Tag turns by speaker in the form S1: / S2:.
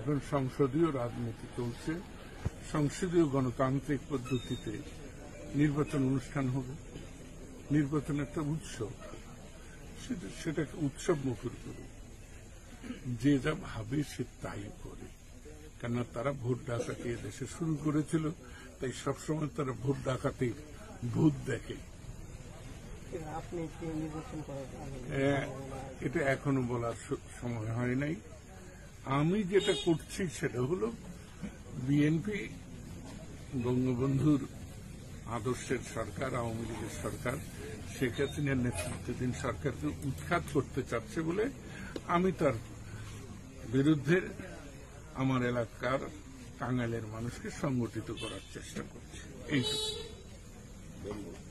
S1: এখন সংসদীয় রাজনীতি চলছে
S2: সংসদীয় গণতান্ত্রিক পদ্ধতিতে নির্বাচন অনুষ্ঠান হবে নির্বাচন একটা উৎসব সেটা সেটাকে উৎসব মুখর করে যে যা ভাবে সে তাই করে কেননা তারা ভোট ডাকাতি দেশে শুরু করেছিল তাই সবসময় তারা ভোট ডাকাতি ভূত দেখে
S3: হ্যাঁ, এটা
S2: এখনো বলার সময় হয় নাই আমি যেটা করছি সেটা হলো বিএনপি বঙ্গবন্ধুর আদর্শের সরকার আওয়ামী লীগের সরকার শেখ হাসিনার নেতৃত্বাধীন সরকারকে উৎখাত করতে চাচ্ছে বলে আমি তার বিরুদ্ধে আমার এলাকার টাঙ্গাইলের মানুষকে সংগঠিত
S1: করার চেষ্টা করছি এইটুকু